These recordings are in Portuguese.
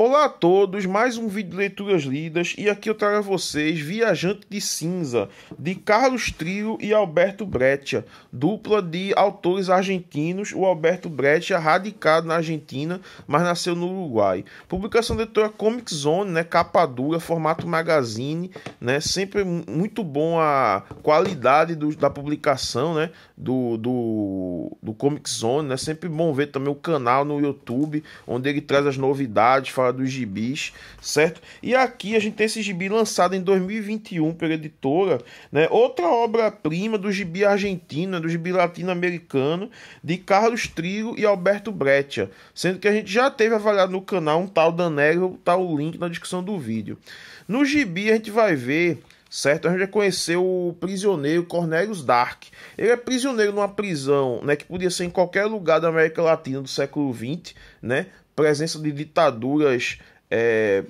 Olá a todos, mais um vídeo de leituras lidas e aqui eu trago a vocês Viajante de Cinza, de Carlos Trio e Alberto Breccia, dupla de autores argentinos, o Alberto Breccia radicado na Argentina, mas nasceu no Uruguai. Publicação da editora Comic Zone, né, capa dura, formato magazine, né, sempre muito bom a qualidade do, da publicação, né, do, do, do Comic Zone, né, sempre bom ver também o canal no YouTube, onde ele traz as novidades, fala dos gibis, certo? E aqui a gente tem esse gibi lançado em 2021 pela editora, né? Outra obra-prima do gibi argentino, né? do gibi latino-americano, de Carlos Trigo e Alberto Breccia, sendo que a gente já teve avaliado no canal um tal Danero, tá o link na descrição do vídeo. No gibi a gente vai ver certo? A gente já conheceu o prisioneiro Cornelius Dark. Ele é prisioneiro numa prisão, né, que podia ser em qualquer lugar da América Latina do século XX, né? Presença de ditaduras, é,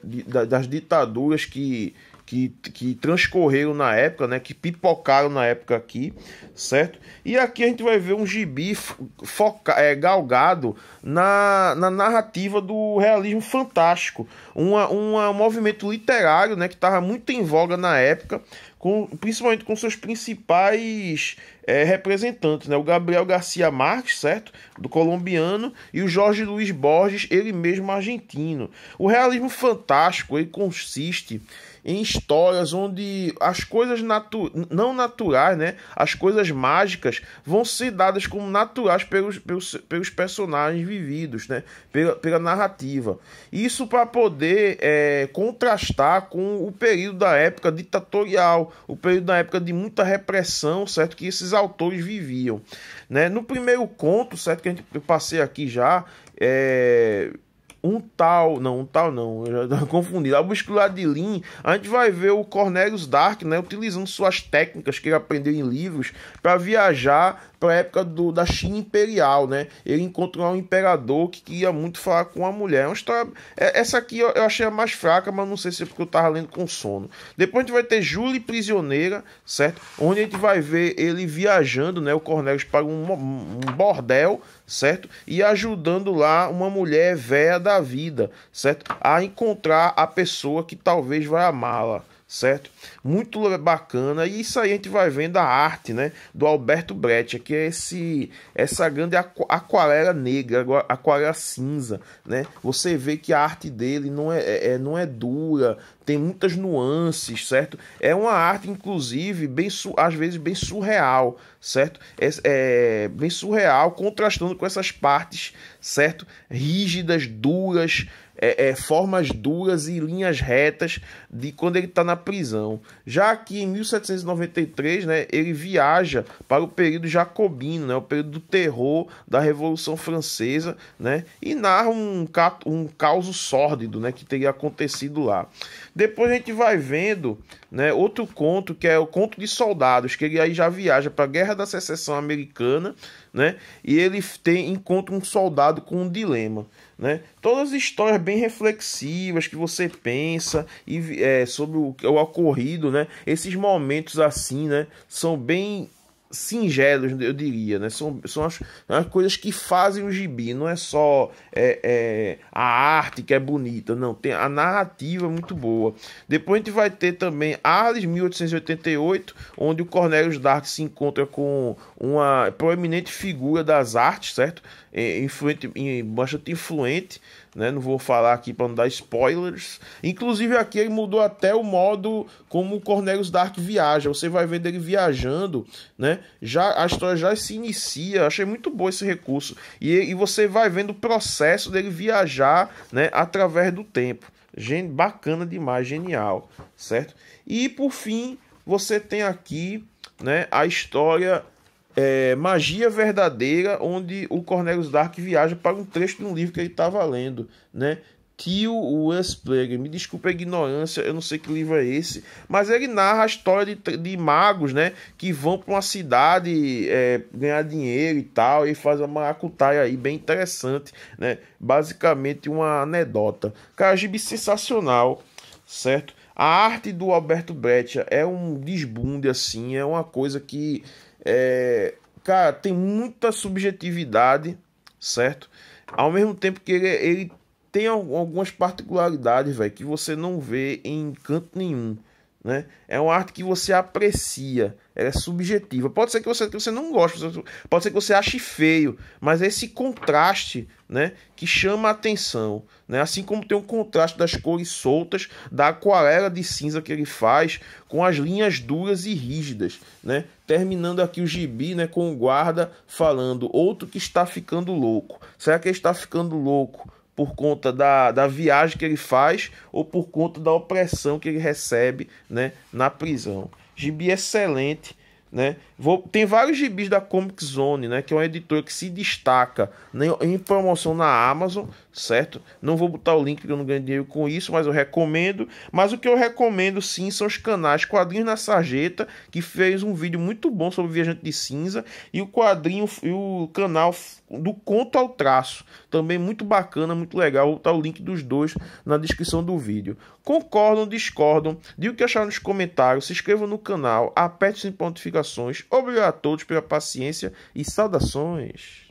das ditaduras que que, que transcorreram na época, né, que pipocaram na época aqui, certo? E aqui a gente vai ver um gibi foca, é, galgado na, na narrativa do realismo fantástico, uma, uma, um movimento literário né, que estava muito em voga na época, com, principalmente com seus principais é, representantes, né? o Gabriel Garcia Marques, certo? Do colombiano, e o Jorge Luiz Borges, ele mesmo argentino. O realismo fantástico ele consiste em histórias onde as coisas natu não naturais, né, as coisas mágicas vão ser dadas como naturais pelos, pelos, pelos personagens vividos, né, pela, pela narrativa. Isso para poder é, contrastar com o período da época ditatorial, o período da época de muita repressão, certo, que esses autores viviam. Né? No primeiro conto, certo, que a gente, eu passei aqui já, é, um tal, não, um tal não, eu já confundido a busco lá de lin a gente vai ver o Cornelius Dark, né, utilizando suas técnicas que ele aprendeu em livros para viajar para a época do, da China imperial, né? Ele encontrou um imperador que queria muito falar com uma mulher. É uma história, é, essa aqui eu, achei a mais fraca, mas não sei se é porque eu tava lendo com sono. Depois a gente vai ter Júlia Prisioneira, certo? Onde a gente vai ver ele viajando, né? O Cornelius para um, um bordel, certo? E ajudando lá uma mulher velha da vida, certo? A encontrar a pessoa que talvez vai amá-la certo? Muito bacana e isso aí a gente vai vendo a arte, né, do Alberto Brecht, que é esse essa grande aquarela negra, aquarela cinza, né? Você vê que a arte dele não é, é, é não é dura, tem muitas nuances, certo? É uma arte inclusive bem às vezes bem surreal, certo? É, é bem surreal, contrastando com essas partes, certo? Rígidas, duras, é, é, formas duras e linhas retas de quando ele está na prisão. Já que em 1793, né, ele viaja para o período jacobino, né, o período do terror da Revolução Francesa, né, e narra um, um caos sórdido né, que teria acontecido lá. Depois a gente vai vendo né, outro conto, que é o Conto de Soldados, que ele aí já viaja para a Guerra da Secessão Americana, né? E ele tem, encontra um soldado com um dilema, né? Todas histórias bem reflexivas que você pensa e é, sobre o, o ocorrido, né? Esses momentos assim, né? São bem singelos, eu diria, né? São, são, as, as coisas que fazem o gibi, não é só é, é, a arte que é bonita, não, tem a narrativa muito boa. Depois a gente vai ter também Alice 1888, onde o Cornelius Dark se encontra com uma proeminente figura das artes, certo? É, influente, bastante influente né? Não vou falar aqui para não dar spoilers. Inclusive aqui ele mudou até o modo como o Cornelius Dark viaja. Você vai vendo ele viajando, né? Já a história já se inicia. Achei muito bom esse recurso e, e você vai vendo o processo dele viajar, né? Através do tempo. Gen bacana demais, genial, certo? E por fim você tem aqui, né? A história é, Magia Verdadeira, onde o Cornelius Dark viaja para um trecho de um livro que ele estava tá lendo, né? Tio Wes me desculpe a ignorância, eu não sei que livro é esse, mas ele narra a história de, de magos, né? Que vão para uma cidade é, ganhar dinheiro e tal, e faz uma maracutaia aí bem interessante, né? Basicamente uma anedota. Cara, gibi sensacional, certo? A arte do Alberto Breccia é um desbunde, assim, é uma coisa que, é, cara, tem muita subjetividade, certo? Ao mesmo tempo que ele, ele tem algumas particularidades, velho, que você não vê em canto nenhum. Né? É uma arte que você aprecia, ela é subjetiva. Pode ser que você, que você não goste, pode ser que você ache feio, mas é esse contraste né, que chama a atenção. Né? Assim como tem um contraste das cores soltas, da aquarela de cinza que ele faz, com as linhas duras e rígidas. Né? Terminando aqui o gibi né, com o guarda falando: outro que está ficando louco. Será que ele está ficando louco? por conta da, da viagem que ele faz ou por conta da opressão que ele recebe né, na prisão. Gibi excelente, né? Vou, tem vários gibis da Comic Zone, né? Que é uma editora que se destaca né, em promoção na Amazon, certo? Não vou botar o link porque eu não ganho dinheiro com isso, mas eu recomendo. Mas o que eu recomendo sim são os canais Quadrinhos na Sarjeta, que fez um vídeo muito bom sobre Viajante de Cinza, e o quadrinho e o canal do Conto ao Traço, também muito bacana, muito legal. Vou botar o link dos dois na descrição do vídeo. Concordam, discordam? Diga o que acharam nos comentários, se inscrevam no canal, aperte as notificações Obrigado a todos pela paciência e saudações.